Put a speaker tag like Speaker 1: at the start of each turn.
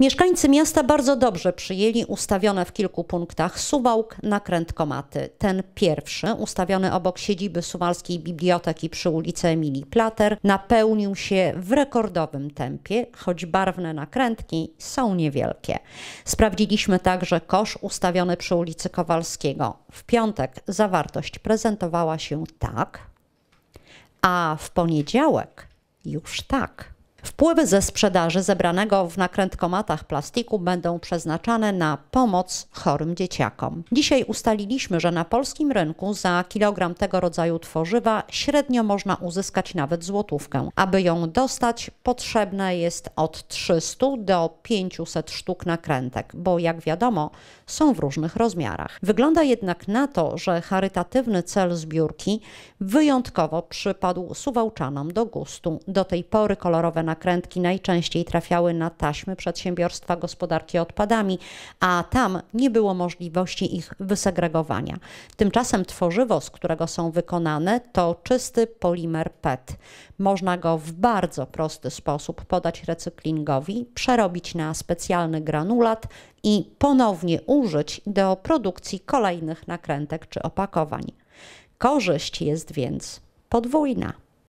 Speaker 1: Mieszkańcy miasta bardzo dobrze przyjęli ustawione w kilku punktach suwałk nakrętkomaty. Ten pierwszy, ustawiony obok siedziby Suwalskiej Biblioteki przy ulicy Emilii Plater, napełnił się w rekordowym tempie, choć barwne nakrętki są niewielkie. Sprawdziliśmy także kosz ustawiony przy ulicy Kowalskiego. W piątek zawartość prezentowała się tak, a w poniedziałek już tak. Wpływy ze sprzedaży zebranego w nakrętkomatach plastiku będą przeznaczane na pomoc chorym dzieciakom. Dzisiaj ustaliliśmy, że na polskim rynku za kilogram tego rodzaju tworzywa średnio można uzyskać nawet złotówkę. Aby ją dostać, potrzebne jest od 300 do 500 sztuk nakrętek, bo jak wiadomo, są w różnych rozmiarach. Wygląda jednak na to, że charytatywny cel zbiórki wyjątkowo przypadł Suwałczanom do gustu. Do tej pory kolorowe nakrętki nakrętki najczęściej trafiały na taśmy przedsiębiorstwa gospodarki odpadami, a tam nie było możliwości ich wysegregowania. Tymczasem tworzywo, z którego są wykonane, to czysty polimer PET. Można go w bardzo prosty sposób podać recyklingowi, przerobić na specjalny granulat i ponownie użyć do produkcji kolejnych nakrętek czy opakowań. Korzyść jest więc podwójna.